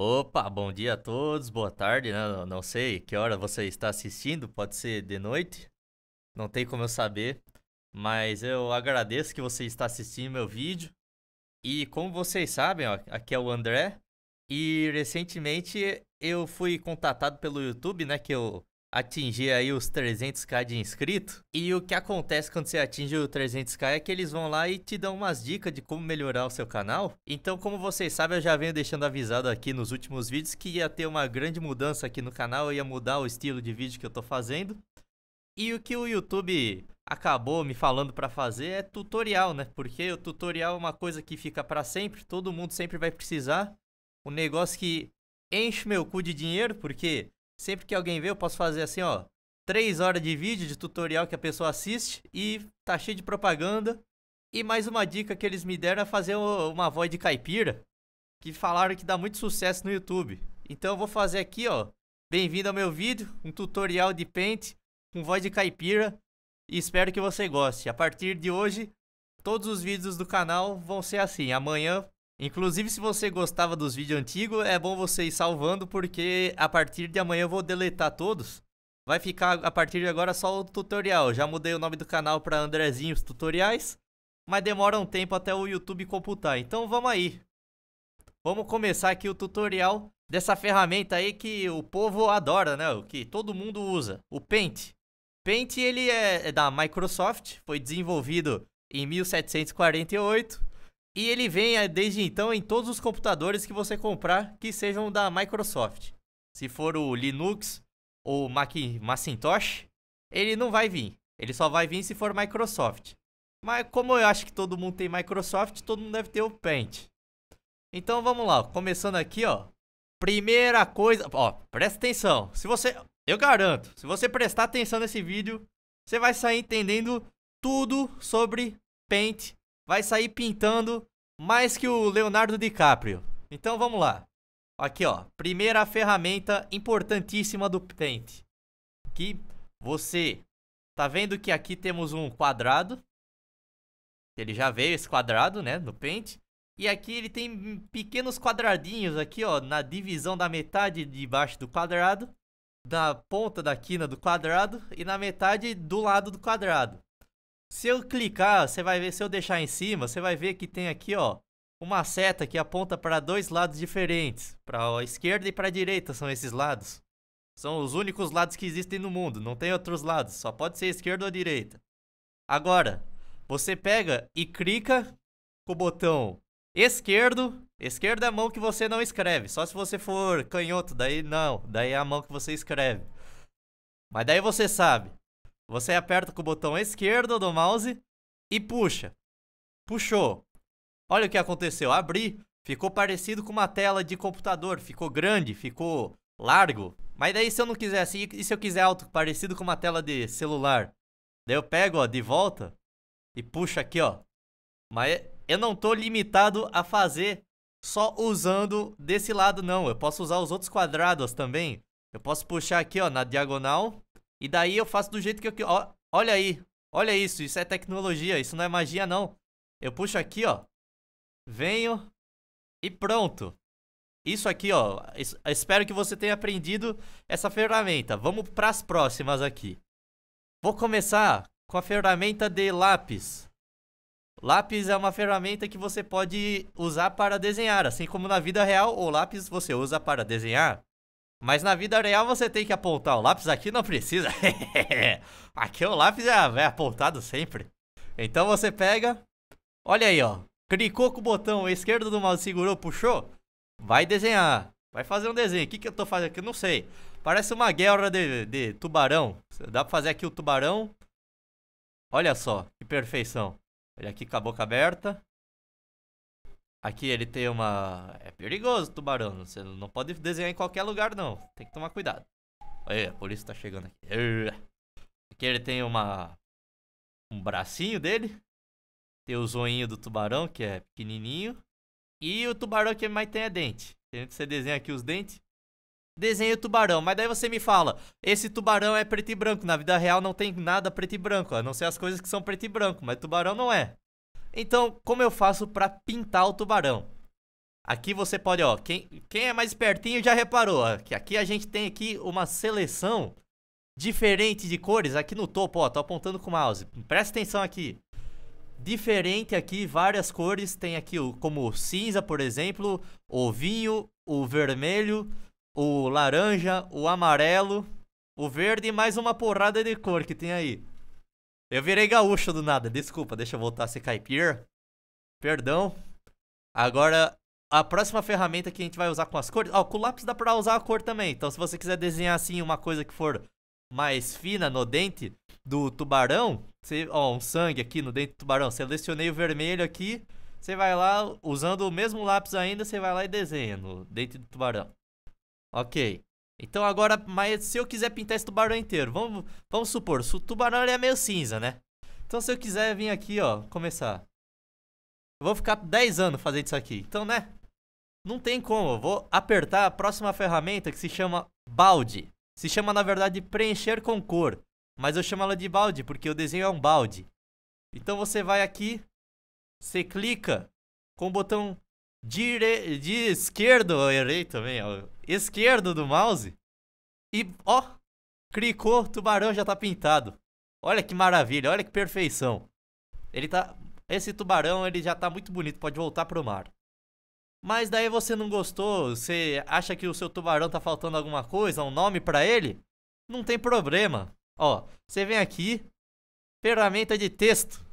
Opa, bom dia a todos, boa tarde, né? Não sei que hora você está assistindo, pode ser de noite, não tem como eu saber, mas eu agradeço que você está assistindo meu vídeo. E como vocês sabem, ó, aqui é o André, e recentemente eu fui contatado pelo YouTube, né, que eu atingir aí os 300k de inscrito. E o que acontece quando você atinge o 300k é que eles vão lá e te dão umas dicas de como melhorar o seu canal. Então, como vocês sabem, eu já venho deixando avisado aqui nos últimos vídeos que ia ter uma grande mudança aqui no canal, eu ia mudar o estilo de vídeo que eu tô fazendo. E o que o YouTube acabou me falando para fazer é tutorial, né? Porque o tutorial é uma coisa que fica para sempre, todo mundo sempre vai precisar. Um negócio que enche meu cu de dinheiro, porque Sempre que alguém vê, eu posso fazer assim, ó. Três horas de vídeo, de tutorial que a pessoa assiste e tá cheio de propaganda. E mais uma dica que eles me deram é fazer uma voz de caipira, que falaram que dá muito sucesso no YouTube. Então eu vou fazer aqui, ó. Bem-vindo ao meu vídeo, um tutorial de Paint com voz de caipira. E espero que você goste. A partir de hoje, todos os vídeos do canal vão ser assim. Amanhã Inclusive, se você gostava dos vídeos antigos, é bom você ir salvando, porque a partir de amanhã eu vou deletar todos. Vai ficar a partir de agora só o tutorial. Já mudei o nome do canal para Andrezinhos Tutoriais, mas demora um tempo até o YouTube computar. Então vamos aí. Vamos começar aqui o tutorial dessa ferramenta aí que o povo adora, né? O que todo mundo usa, o Paint. Paint ele é, é da Microsoft, foi desenvolvido em 1748 e ele vem eh, desde então em todos os computadores que você comprar que sejam da Microsoft. Se for o Linux ou Mac, Macintosh, ele não vai vir. Ele só vai vir se for Microsoft. Mas como eu acho que todo mundo tem Microsoft, todo mundo deve ter o Paint. Então vamos lá, começando aqui, ó. Primeira coisa, ó, presta atenção. Se você, eu garanto, se você prestar atenção nesse vídeo, você vai sair entendendo tudo sobre Paint vai sair pintando mais que o Leonardo DiCaprio. Então vamos lá. Aqui ó, primeira ferramenta importantíssima do Paint. Que você tá vendo que aqui temos um quadrado. Ele já veio esse quadrado, né, no Paint. E aqui ele tem pequenos quadradinhos aqui, ó, na divisão da metade de baixo do quadrado, da ponta da quina do quadrado e na metade do lado do quadrado. Se eu clicar, você vai ver, se eu deixar em cima, você vai ver que tem aqui, ó, uma seta que aponta para dois lados diferentes, para a esquerda e para a direita são esses lados. São os únicos lados que existem no mundo, não tem outros lados, só pode ser esquerda ou direita. Agora, você pega e clica com o botão esquerdo, esquerda é a mão que você não escreve, só se você for canhoto, daí não, daí é a mão que você escreve. Mas daí você sabe. Você aperta com o botão esquerdo do mouse e puxa. Puxou. Olha o que aconteceu. Abri. Ficou parecido com uma tela de computador. Ficou grande, ficou largo. Mas daí se eu não quiser assim, e se eu quiser alto, parecido com uma tela de celular? Daí eu pego, ó, de volta e puxo aqui, ó. Mas eu não tô limitado a fazer só usando desse lado, não. Eu posso usar os outros quadrados também. Eu posso puxar aqui, ó, na diagonal e daí eu faço do jeito que eu quero. Ó, olha aí. Olha isso. Isso é tecnologia. Isso não é magia, não. Eu puxo aqui, ó. Venho. E pronto. Isso aqui, ó. Isso, espero que você tenha aprendido essa ferramenta. Vamos para as próximas aqui. Vou começar com a ferramenta de lápis. Lápis é uma ferramenta que você pode usar para desenhar, assim como na vida real, o lápis você usa para desenhar. Mas na vida real você tem que apontar o lápis, aqui não precisa. aqui o lápis é, é apontado sempre. Então você pega, olha aí ó, clicou com o botão esquerdo do mouse, segurou, puxou, vai desenhar. Vai fazer um desenho. O que, que eu tô fazendo aqui? Não sei. Parece uma guerra de, de tubarão. Dá pra fazer aqui o tubarão. Olha só, que perfeição. Olha aqui com a boca aberta. Aqui ele tem uma. É perigoso tubarão. Você não pode desenhar em qualquer lugar, não. Tem que tomar cuidado. Olha, a polícia tá chegando aqui. Aqui ele tem uma. Um bracinho dele. Tem o zoinho do tubarão, que é pequenininho. E o tubarão que mais tem é dente. Você desenha aqui os dentes. Desenha o tubarão, mas daí você me fala: esse tubarão é preto e branco. Na vida real não tem nada preto e branco, a não ser as coisas que são preto e branco, mas tubarão não é. Então, como eu faço para pintar o tubarão? Aqui você pode, ó, quem, quem é mais espertinho já reparou, ó, que aqui a gente tem aqui uma seleção diferente de cores aqui no topo, ó, tô apontando com o mouse. Presta atenção aqui. Diferente aqui, várias cores, tem aqui o, como o cinza, por exemplo, o vinho, o vermelho, o laranja, o amarelo, o verde e mais uma porrada de cor que tem aí. Eu virei gaúcho do nada, desculpa, deixa eu voltar a ser caipira. Perdão. Agora, a próxima ferramenta que a gente vai usar com as cores... Ó, oh, com o lápis dá pra usar a cor também. Então, se você quiser desenhar, assim, uma coisa que for mais fina no dente do tubarão... Você, ó, oh, um sangue aqui no dente do tubarão. Selecionei o vermelho aqui. Você vai lá, usando o mesmo lápis ainda, você vai lá e desenha no dente do tubarão. Ok. Então agora, mas se eu quiser pintar esse tubarão inteiro, vamos, vamos supor, o tubarão é meio cinza, né? Então se eu quiser vir aqui, ó, começar. Eu vou ficar 10 anos fazendo isso aqui. Então, né? Não tem como. Eu vou apertar a próxima ferramenta que se chama balde. Se chama, na verdade, preencher com cor. Mas eu chamo ela de balde porque o desenho é um balde. Então você vai aqui, você clica com o botão dire... de esquerdo, eu errei também, ó esquerdo do mouse e, ó, clicou, tubarão já tá pintado. Olha que maravilha, olha que perfeição. Ele tá, esse tubarão ele já tá muito bonito, pode voltar pro mar. Mas daí você não gostou, você acha que o seu tubarão tá faltando alguma coisa, um nome para ele? Não tem problema. Ó, você vem aqui, ferramenta de texto.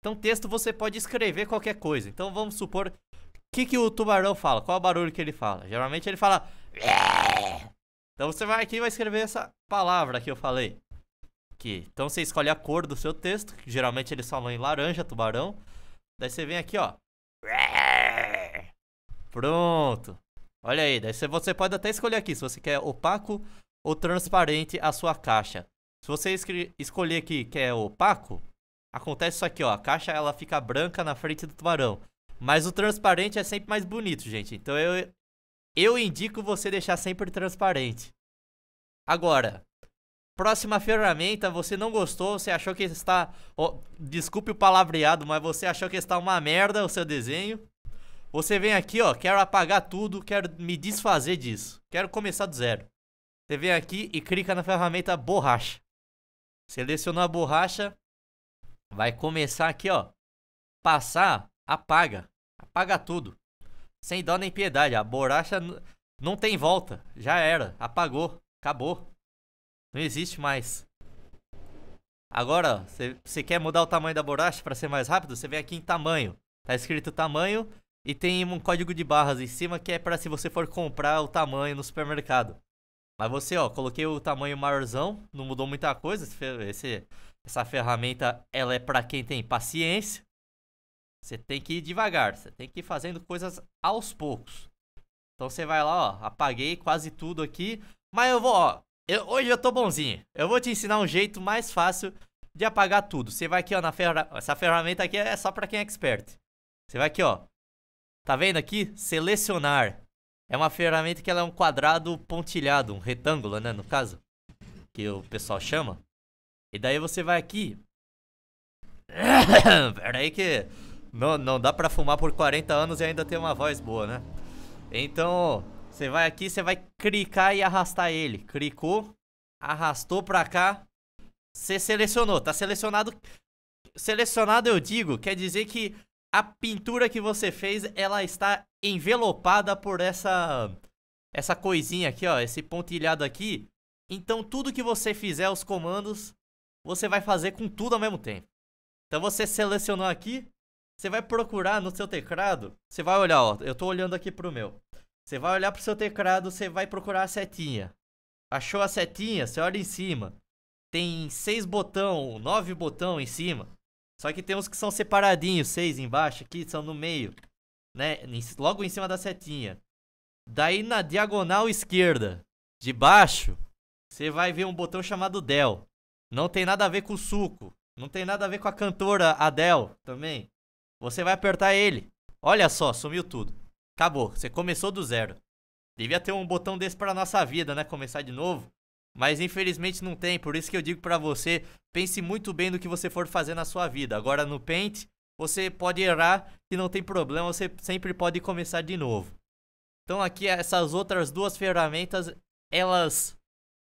Então texto você pode escrever qualquer coisa. Então vamos supor o que, que o tubarão fala? Qual é o barulho que ele fala? Geralmente ele fala então você vai aqui e vai escrever essa palavra que eu falei. Aqui. Então você escolhe a cor do seu texto, que geralmente eles falam em laranja, tubarão. Daí você vem aqui, ó. Pronto. Olha aí, daí você pode até escolher aqui se você quer opaco ou transparente a sua caixa. Se você escolher aqui que é opaco, acontece isso aqui, ó. A caixa ela fica branca na frente do tubarão. Mas o transparente é sempre mais bonito, gente. Então eu eu indico você deixar sempre transparente. Agora, próxima ferramenta, você não gostou, você achou que está. Oh, desculpe o palavreado, mas você achou que está uma merda o seu desenho. Você vem aqui, ó, quero apagar tudo, quero me desfazer disso. Quero começar do zero. Você vem aqui e clica na ferramenta borracha. Selecionou a borracha, vai começar aqui, ó. Passar, apaga. Apaga tudo. Sem dó nem piedade. A borracha não tem volta. Já era. Apagou. Acabou. Não existe mais. Agora, você quer mudar o tamanho da borracha para ser mais rápido? Você vem aqui em tamanho. Tá escrito tamanho e tem um código de barras em cima que é para se você for comprar o tamanho no supermercado. Mas você, ó, coloquei o tamanho maiorzão, não mudou muita coisa. Esse, essa ferramenta, ela é para quem tem paciência. Você tem que ir devagar, você tem que ir fazendo coisas aos poucos. Então você vai lá, ó, apaguei quase tudo aqui, mas eu vou, ó, eu, hoje eu tô bonzinho. Eu vou te ensinar um jeito mais fácil de apagar tudo. Você vai aqui, ó, na ferramenta, essa ferramenta aqui é só para quem é expert. Você vai aqui, ó, tá vendo aqui? Selecionar. É uma ferramenta que ela é um quadrado pontilhado, um retângulo, né, no caso, que o pessoal chama. E daí você vai aqui... Pera aí que... Não, não dá pra fumar por 40 anos e ainda ter uma voz boa, né? Então, você vai aqui, você vai clicar e arrastar ele. Clicou, arrastou pra cá, você selecionou. Tá selecionado. Selecionado, eu digo, quer dizer que a pintura que você fez, ela está envelopada por essa essa coisinha aqui, ó, esse pontilhado aqui. Então tudo que você fizer os comandos, você vai fazer com tudo ao mesmo tempo. Então você selecionou aqui, você vai procurar no seu teclado, você vai olhar, ó, eu tô olhando aqui pro meu. Você vai olhar pro seu teclado, você vai procurar a setinha. Achou a setinha? Você olha em cima. Tem seis botão, nove botão em cima. Só que tem uns que são separadinhos, seis embaixo aqui, são no meio, né? Logo em cima da setinha. Daí na diagonal esquerda, de baixo, você vai ver um botão chamado Dell. Não tem nada a ver com o suco. Não tem nada a ver com a cantora Adele também. Você vai apertar ele. Olha só, sumiu tudo. Acabou, você começou do zero. Devia ter um botão desse para nossa vida, né? Começar de novo. Mas infelizmente não tem, por isso que eu digo para você, pense muito bem no que você for fazer na sua vida. Agora no Paint, você pode errar e não tem problema, você sempre pode começar de novo. Então aqui essas outras duas ferramentas, elas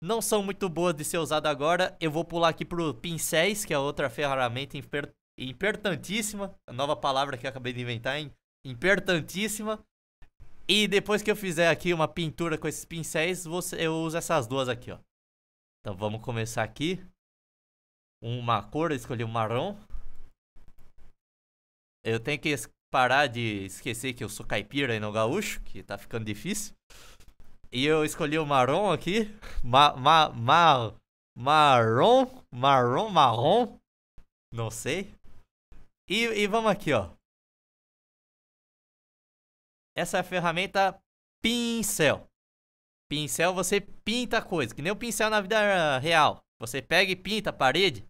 não são muito boas de ser usadas agora. Eu vou pular aqui pro pincéis, que é outra ferramenta impertantíssima, a nova palavra que eu acabei de inventar, hein? E depois que eu fizer aqui uma pintura com esses pincéis, você, eu uso essas duas aqui, ó. Então vamos começar aqui. Uma cor, eu escolhi o marrom. Eu tenho que parar de esquecer que eu sou caipira e não gaúcho, que tá ficando difícil. E eu escolhi o marrom aqui. Ma, ma, ma, marrom, marrom, marrom. Não sei. E, e vamos aqui, ó. Essa é a ferramenta pincel. Pincel você pinta coisa, que nem o pincel na vida real. Você pega e pinta a parede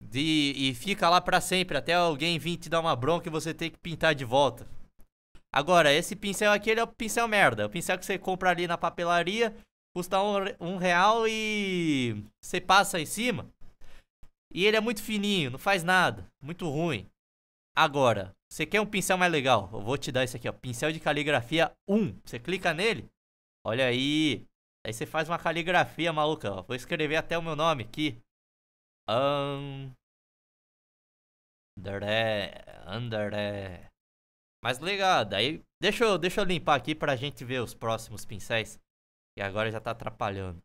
de, e fica lá para sempre até alguém vir te dar uma bronca e você tem que pintar de volta. Agora, esse pincel aqui ele é o pincel merda. É o pincel que você compra ali na papelaria, custa um, um real e você passa em cima. E ele é muito fininho, não faz nada, muito ruim. Agora, você quer um pincel mais legal? Eu vou te dar esse aqui, ó. Pincel de caligrafia 1. Você clica nele. Olha aí. Aí você faz uma caligrafia maluca, ó. Vou escrever até o meu nome aqui. André. André. Mas legal, daí. Deixa eu, deixa eu limpar aqui pra gente ver os próximos pincéis. Que agora já tá atrapalhando.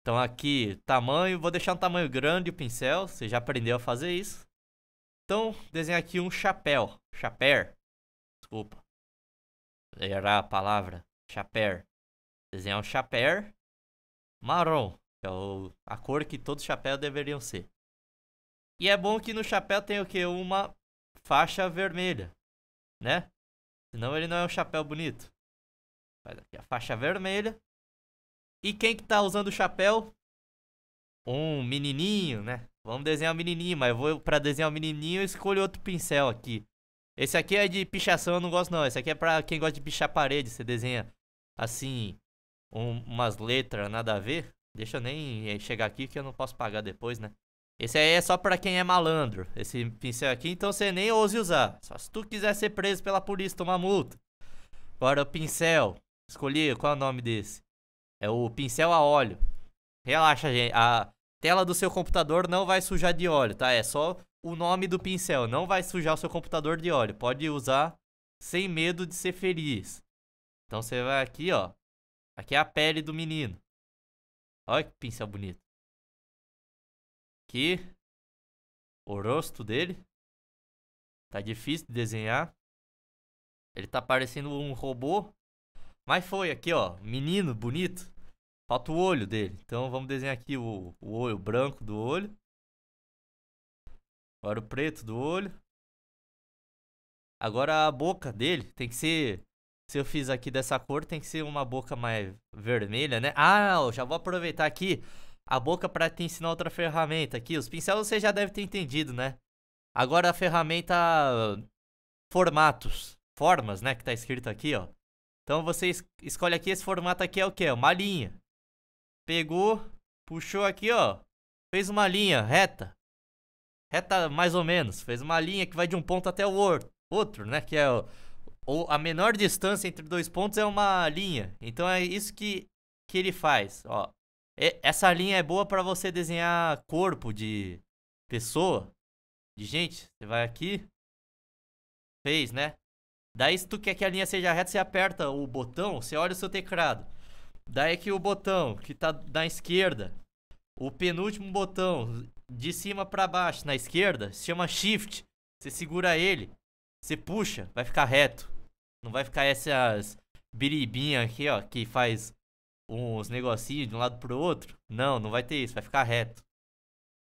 Então aqui, tamanho, vou deixar um tamanho grande o pincel. Você já aprendeu a fazer isso. Então, desenhar aqui um chapéu. Chaper. Desculpa. Era a palavra. Chaper. Desenhar um chaper marrom. Que é o, a cor que todos os chapéus deveriam ser. E é bom que no chapéu tem o que? Uma faixa vermelha. Né? Senão ele não é um chapéu bonito. Faz aqui a faixa vermelha. E quem que tá usando o chapéu? Um menininho, né? Vamos desenhar o menininho, mas vou pra desenhar o menininho eu escolho outro pincel aqui. Esse aqui é de pichação, eu não gosto não. Esse aqui é pra quem gosta de pichar parede. Você desenha, assim, um, umas letras, nada a ver. Deixa eu nem eh, chegar aqui que eu não posso pagar depois, né? Esse aí é só pra quem é malandro. Esse pincel aqui, então você nem ouse usar. Só se tu quiser ser preso pela polícia, tomar multa. Agora o pincel. Escolhi, qual é o nome desse? É o pincel a óleo. Relaxa, gente. A, Tela do seu computador não vai sujar de óleo, tá? É só o nome do pincel. Não vai sujar o seu computador de óleo. Pode usar sem medo de ser feliz. Então você vai aqui, ó. Aqui é a pele do menino. Olha que pincel bonito. Aqui. O rosto dele. Tá difícil de desenhar. Ele tá parecendo um robô. Mas foi aqui, ó. Menino bonito. Falta o olho dele. Então vamos desenhar aqui o, o olho branco do olho. Agora o preto do olho. Agora a boca dele tem que ser. Se eu fiz aqui dessa cor, tem que ser uma boca mais vermelha, né? Ah, eu já vou aproveitar aqui a boca para te ensinar outra ferramenta aqui. Os pincéis você já deve ter entendido, né? Agora a ferramenta formatos, formas, né? Que tá escrito aqui, ó. Então você es escolhe aqui, esse formato aqui é o que? É uma linha. Pegou, puxou aqui, ó. Fez uma linha reta. Reta mais ou menos. Fez uma linha que vai de um ponto até o outro, né? Que é o, a menor distância entre dois pontos é uma linha. Então é isso que, que ele faz, ó. E, essa linha é boa para você desenhar corpo de pessoa, de gente. Você vai aqui. Fez, né? Daí se tu quer que a linha seja reta, você aperta o botão, você olha o seu teclado. Daí que o botão que tá na esquerda, o penúltimo botão de cima para baixo na esquerda se chama shift. Você segura ele, você puxa, vai ficar reto. Não vai ficar essas biribinhas aqui, ó, que faz uns negocinhos de um lado pro outro. Não, não vai ter isso, vai ficar reto.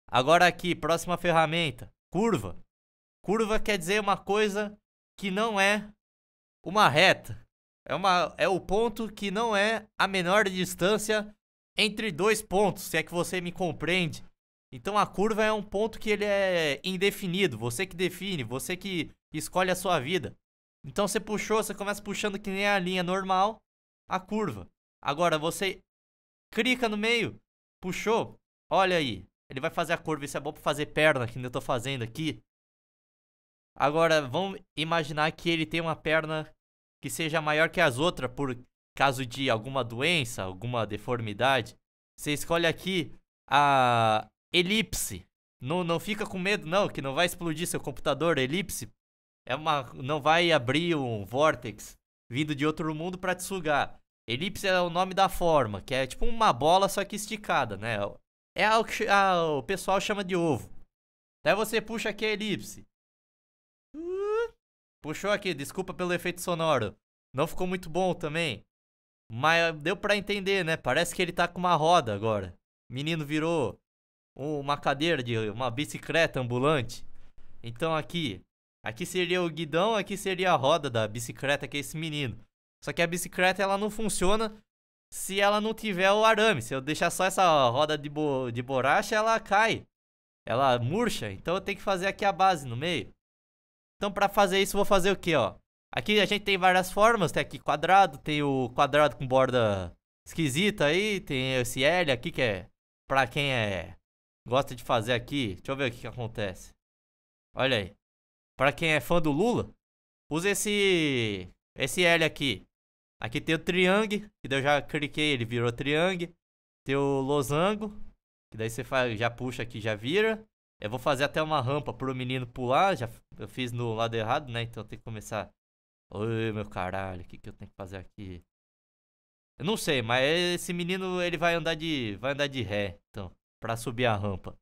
Agora aqui, próxima ferramenta, curva. Curva quer dizer uma coisa que não é uma reta. É, uma, é o ponto que não é a menor distância entre dois pontos, se é que você me compreende. Então a curva é um ponto que ele é indefinido, você que define, você que escolhe a sua vida. Então você puxou, você começa puxando que nem a linha normal, a curva. Agora você clica no meio, puxou, olha aí, ele vai fazer a curva, isso é bom para fazer perna, que eu estou fazendo aqui. Agora vamos imaginar que ele tem uma perna que seja maior que as outras por caso de alguma doença, alguma deformidade. Você escolhe aqui a elipse. Não, não fica com medo, não, que não vai explodir seu computador. Elipse é uma, não vai abrir um vortex vindo de outro mundo para te sugar. Elipse é o nome da forma, que é tipo uma bola só que esticada, né? É o que ah, o pessoal chama de ovo. Daí você puxa aqui a elipse. Puxou aqui, desculpa pelo efeito sonoro. Não ficou muito bom também. Mas deu para entender, né? Parece que ele tá com uma roda agora. O menino virou uma cadeira de uma bicicleta ambulante. Então aqui, aqui seria o guidão, aqui seria a roda da bicicleta que é esse menino. Só que a bicicleta ela não funciona se ela não tiver o arame. Se eu deixar só essa roda de, bo de borracha, ela cai. Ela murcha. Então eu tenho que fazer aqui a base no meio. Então para fazer isso vou fazer o que, ó? Aqui a gente tem várias formas, tem aqui quadrado, tem o quadrado com borda esquisita aí, tem esse L aqui que é pra quem é gosta de fazer aqui. Deixa eu ver o que, que acontece. Olha aí. Pra quem é fã do Lula, usa esse esse L aqui. Aqui tem o triângulo, que daí eu já cliquei, ele virou triângulo. Tem o losango, que daí você faz, já puxa aqui, já vira. Eu vou fazer até uma rampa pro menino pular. Já eu fiz no lado errado, né? Então tem que começar. Oi, meu caralho, o que, que eu tenho que fazer aqui? Eu não sei, mas esse menino ele vai andar de. Vai andar de ré, então, pra subir a rampa.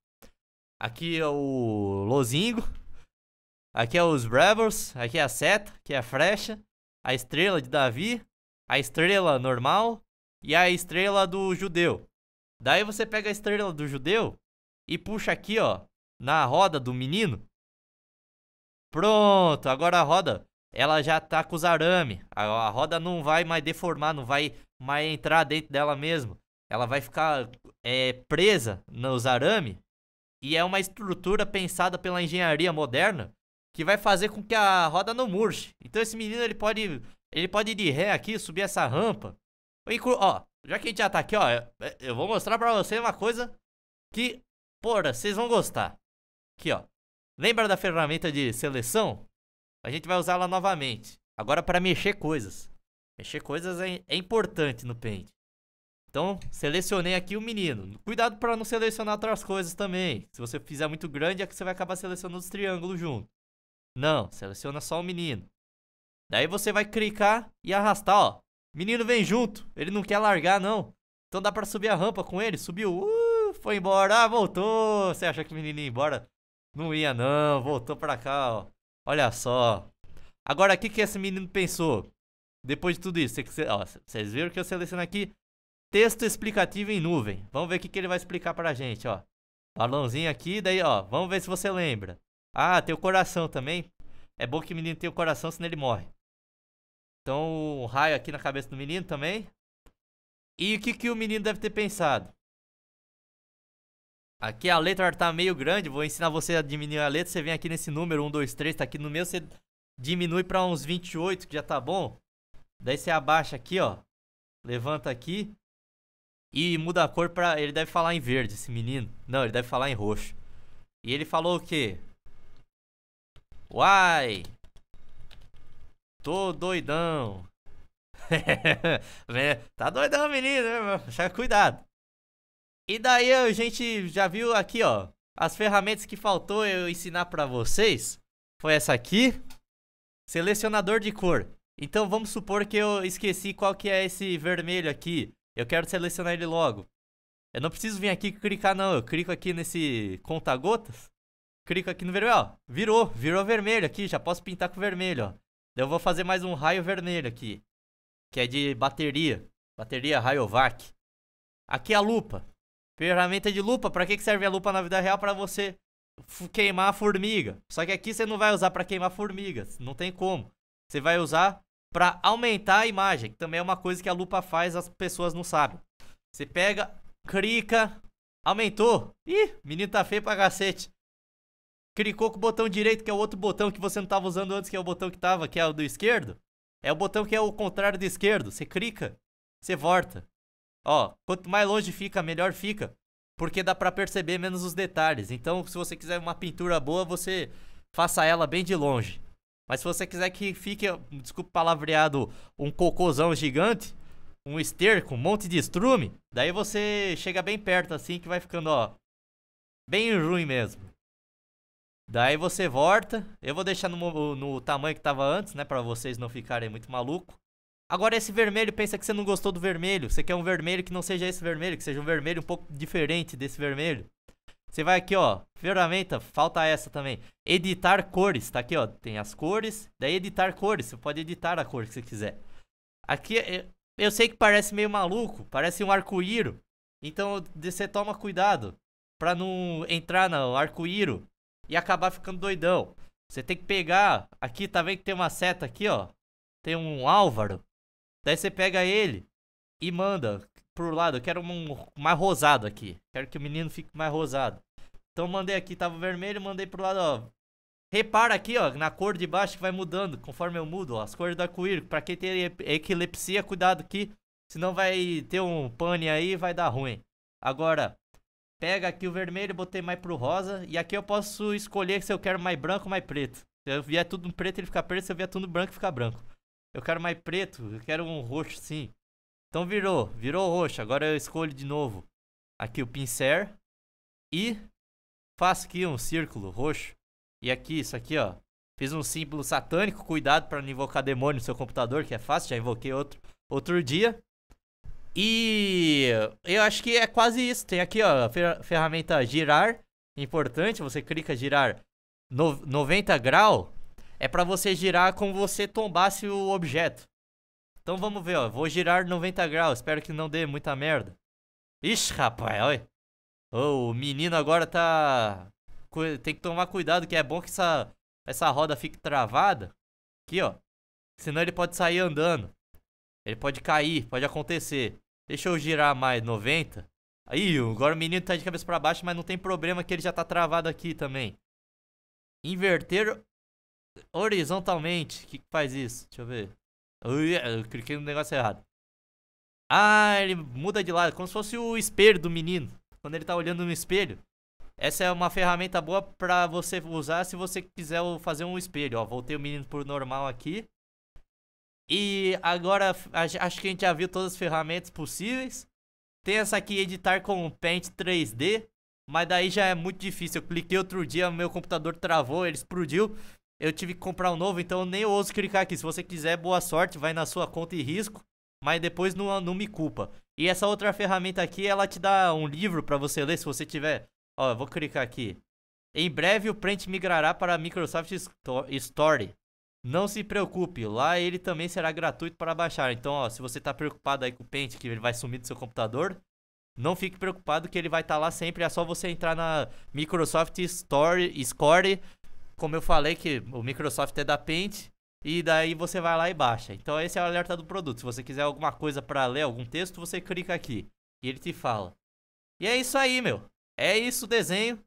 Aqui é o Lozingo. Aqui é os Bravos. Aqui é a seta, que é a frecha. A estrela de Davi. A estrela normal. E a estrela do judeu. Daí você pega a estrela do judeu e puxa aqui, ó, na roda do menino. Pronto, agora a roda ela já tá com os arame. A, a roda não vai mais deformar, não vai mais entrar dentro dela mesmo. Ela vai ficar é, presa nos arame. E é uma estrutura pensada pela engenharia moderna que vai fazer com que a roda não murche. Então esse menino ele pode ele pode ir de ré aqui, subir essa rampa. Inclu ó, já que a gente já tá aqui, ó, eu vou mostrar pra vocês uma coisa que, porra, vocês vão gostar. Aqui, ó. Lembra da ferramenta de seleção? A gente vai usá-la novamente. Agora para mexer coisas. Mexer coisas é, é importante no Paint. Então, selecionei aqui o menino. Cuidado para não selecionar outras coisas também. Se você fizer muito grande, é que você vai acabar selecionando os triângulos junto. Não, seleciona só o menino. Daí você vai clicar e arrastar, ó. Menino vem junto, ele não quer largar, não. Então dá para subir a rampa com ele. Subiu, uh, foi embora, ah, voltou. Você acha que o menino ia embora? Não ia não, voltou pra cá, ó. Olha só. Agora, o que, que esse menino pensou? Depois de tudo isso, vocês viram que eu selecionei aqui texto explicativo em nuvem. Vamos ver o que, que ele vai explicar pra gente, ó. Balãozinho aqui, daí, ó. Vamos ver se você lembra. Ah, tem o coração também. É bom que o menino tenha o coração, senão ele morre. Então, um raio aqui na cabeça do menino também. E o que, que o menino deve ter pensado? Aqui a letra tá meio grande, vou ensinar você a diminuir a letra. Você vem aqui nesse número, 1, 2, 3, tá aqui no meu, você diminui para uns 28, que já tá bom. Daí você abaixa aqui, ó. Levanta aqui. E muda a cor pra. Ele deve falar em verde, esse menino. Não, ele deve falar em roxo. E ele falou o quê? Uai! Tô doidão. tá doidão, menino. Né? Cuidado. E daí a gente já viu aqui, ó, as ferramentas que faltou eu ensinar para vocês. Foi essa aqui, selecionador de cor. Então vamos supor que eu esqueci qual que é esse vermelho aqui. Eu quero selecionar ele logo. Eu não preciso vir aqui clicar não, eu clico aqui nesse conta-gotas. Clico aqui no vermelho, ó, virou, virou vermelho aqui, já posso pintar com vermelho, ó. Eu vou fazer mais um raio vermelho aqui, que é de bateria, bateria raio vac. Aqui é a lupa, Ferramenta de lupa, pra que, serve a lupa na vida real? Pra você queimar a formiga. Só que aqui você não vai usar pra queimar formigas, não tem como. Você vai usar pra aumentar a imagem, que também é uma coisa que a lupa faz, as pessoas não sabem. Você pega, clica, aumentou. Ih, menino tá feio pra cacete. Clicou com o botão direito, que é o outro botão que você não tava usando antes, que é o botão que tava, que é o do esquerdo. É o botão que é o contrário do esquerdo. Você clica, você volta. Ó, quanto mais longe fica, melhor fica. Porque dá pra perceber menos os detalhes. Então, se você quiser uma pintura boa, você faça ela bem de longe. Mas se você quiser que fique, desculpa o palavreado, um cocôzão gigante, um esterco, um monte de estrume, daí você chega bem perto assim que vai ficando, ó, bem ruim mesmo. Daí você volta, eu vou deixar no, no tamanho que tava antes, né, para vocês não ficarem muito maluco. Agora esse vermelho, pensa que você não gostou do vermelho. Você quer um vermelho que não seja esse vermelho, que seja um vermelho um pouco diferente desse vermelho. Você vai aqui, ó, ferramenta, falta essa também. Editar cores, tá aqui, ó, tem as cores. Daí editar cores, você pode editar a cor que você quiser. Aqui, é, eu, sei que parece meio maluco, parece um arco-íris. Então você toma cuidado pra não entrar no arco-íris e acabar ficando doidão. Você tem que pegar, aqui tá vendo que tem uma seta aqui, ó. Tem um Álvaro. Daí você pega ele e manda pro lado. Eu quero um mais rosado aqui. Quero que o menino fique mais rosado. Então mandei aqui, tava vermelho, mandei pro lado, ó. Repara aqui, ó, na cor de baixo que vai mudando, conforme eu mudo, ó, as cores da arco-íris. Pra quem tem epilepsia, cuidado aqui, senão vai ter um pane aí e vai dar ruim. Agora, pega aqui o vermelho, botei mais pro rosa, e aqui eu posso escolher se eu quero mais branco ou mais preto. Se eu vier tudo preto, ele fica preto, se eu vier tudo branco, fica branco. Eu quero mais preto, eu quero um roxo sim. Então virou, virou roxo. Agora eu escolho de novo aqui o pincel e faço aqui um círculo roxo. E aqui, isso aqui, ó. Fiz um símbolo satânico, cuidado para não invocar demônio no seu computador, que é fácil, já invoquei outro, outro dia. E eu acho que é quase isso. Tem aqui, ó, a fer ferramenta girar, importante, você clica girar no 90 graus é para você girar como você tombasse o objeto. Então vamos ver, ó. Vou girar 90 graus. Espero que não dê muita merda. Ixi, rapaz, olha. Oh, o menino agora tá... Tem que tomar cuidado, que é bom que essa, essa roda fique travada. Aqui, ó. Senão ele pode sair andando. Ele pode cair, pode acontecer. Deixa eu girar mais 90. Aí, agora o menino tá de cabeça para baixo, mas não tem problema que ele já tá travado aqui também. Inverter horizontalmente. O que, que faz isso? Deixa eu ver. Ui, eu cliquei no negócio errado. Ah, ele muda de lado, como se fosse o espelho do menino. Quando ele tá olhando no espelho. Essa é uma ferramenta boa pra você usar se você quiser fazer um espelho. Ó, voltei o menino pro normal aqui. E agora acho que a gente já viu todas as ferramentas possíveis. Tem essa aqui, editar com Paint 3D. Mas daí já é muito difícil. Eu cliquei outro dia, meu computador travou, ele explodiu eu tive que comprar um novo, então eu nem ouso clicar aqui. Se você quiser, boa sorte, vai na sua conta e risco, mas depois não, não me culpa. E essa outra ferramenta aqui, ela te dá um livro para você ler, se você tiver. Ó, eu vou clicar aqui. Em breve o Print migrará para a Microsoft Store. Não se preocupe, lá ele também será gratuito para baixar. Então, ó, se você está preocupado aí com o Paint, que ele vai sumir do seu computador, não fique preocupado que ele vai estar tá lá sempre. É só você entrar na Microsoft Store, Score como eu falei, que o Microsoft é da Paint, e daí você vai lá e baixa. Então esse é o alerta do produto. Se você quiser alguma coisa para ler, algum texto, você clica aqui e ele te fala. E é isso aí, meu. É isso o desenho.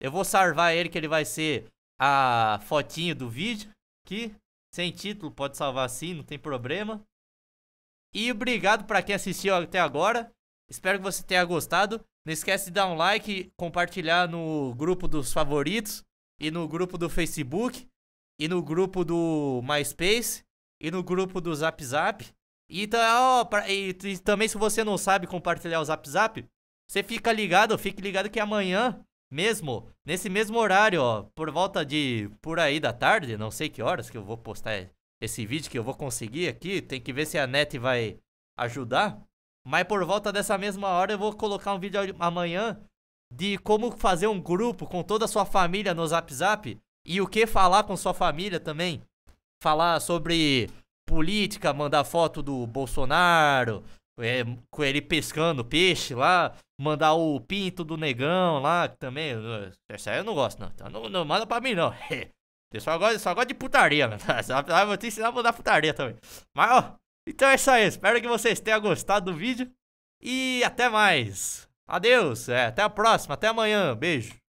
Eu vou salvar ele que ele vai ser a fotinho do vídeo, aqui sem título pode salvar assim, não tem problema. E obrigado para quem assistiu até agora. Espero que você tenha gostado. Não esquece de dar um like, compartilhar no grupo dos favoritos e no grupo do Facebook, e no grupo do MySpace, e no grupo do Zap Zap. E, então, pra, e, e também se você não sabe compartilhar o Zap Zap, você fica ligado, fique ligado que amanhã mesmo, nesse mesmo horário, ó, por volta de por aí da tarde, não sei que horas que eu vou postar esse vídeo que eu vou conseguir aqui, tem que ver se a net vai ajudar. Mas por volta dessa mesma hora eu vou colocar um vídeo amanhã de como fazer um grupo com toda a sua família no Zap Zap e o que falar com sua família também. Falar sobre política, mandar foto do Bolsonaro, é, com ele pescando peixe lá, mandar o pinto do negão lá, também. isso aí eu não gosto, não. Então não, não manda pra mim, não. Eu só gosto, só gosto de putaria, mano. Eu vou te ensinar a mandar putaria também. Mas, ó, então é isso aí. Espero que vocês tenham gostado do vídeo. E até mais. Adeus, é, até a próxima, até amanhã, beijo.